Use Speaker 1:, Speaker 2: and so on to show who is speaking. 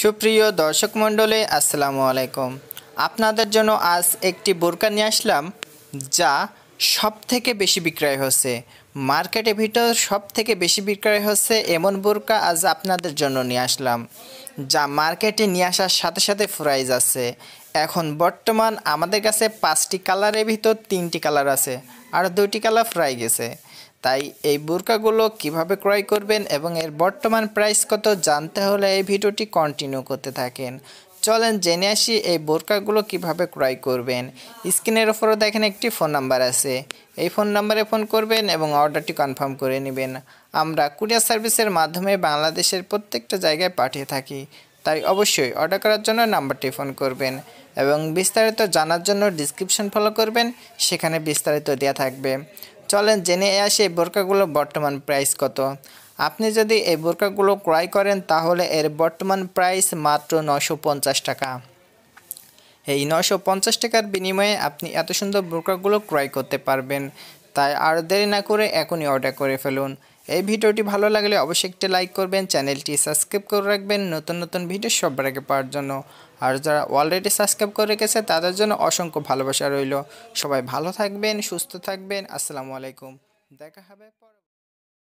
Speaker 1: সুপ্রিয় দর্শক মণ্ডলী আসসালামু আলাইকুম আপনাদের জন্য আজ একটি বোরকা নিয়ে আসলাম যা সব থেকে বেশি বিক্রয় হচ্ছে মার্কেটের ভিতর সব থেকে বেশি বিক্রয় হচ্ছে এমন বোরকা আজ আপনাদের জন্য নিয়ে আসলাম যা মার্কেটে নিয়ে আসার সাথে সাথে ফুরাই যাচ্ছে এখন বর্তমান আমাদের কাছে পাঁচটি কালারের ভিতর তিনটি কালার আছে আর দুটি কালার ফুরাই গেছে তাই এই বোরকাগুলো কিভাবে ক্রয় করবেন এবং এর বর্তমান প্রাইস কত জানতে হলে এই ভিডিওটি কন্টিনিউ করতে থাকেন চলেন জেনে আসি এই বোরকাগুলো কিভাবে ক্রয় করবেন স্ক্রিনের ওপরও দেখেন একটি ফোন নাম্বার আছে এই ফোন নাম্বারে ফোন করবেন এবং অর্ডারটি কনফার্ম করে নেবেন আমরা কুরিয়ার সার্ভিসের মাধ্যমে বাংলাদেশের প্রত্যেকটা জায়গায় পাঠিয়ে থাকি তাই অবশ্যই অর্ডার করার জন্য নাম্বারটি ফোন করবেন এবং বিস্তারিত জানার জন্য ডিসক্রিপশন ফলো করবেন সেখানে বিস্তারিত দেওয়া থাকবে চলেন জেনে আসে এই বোরকাগুলোর বর্তমান প্রাইস কত আপনি যদি এই বোরকাগুলো ক্রয় করেন তাহলে এর বর্তমান প্রাইস মাত্র নশো টাকা এই নশো টাকার বিনিময়ে আপনি এত সুন্দর বোরকাগুলো ক্রয় করতে পারবেন তাই আর দেরি না করে এখনই অর্ডার করে ফেলুন এই ভিডিওটি ভালো লাগলে অবশ্যই একটি লাইক করবেন চ্যানেলটি সাবস্ক্রাইব করে রাখবেন নতুন নতুন ভিডিও সবার আগে পাওয়ার জন্য আর যারা অলরেডি সাবস্ক্রাইব করে রেখেছে তাদের জন্য অসংখ্য ভালোবাসা রইল সবাই ভালো থাকবেন সুস্থ থাকবেন আসসালামু আলাইকুম দেখা হবে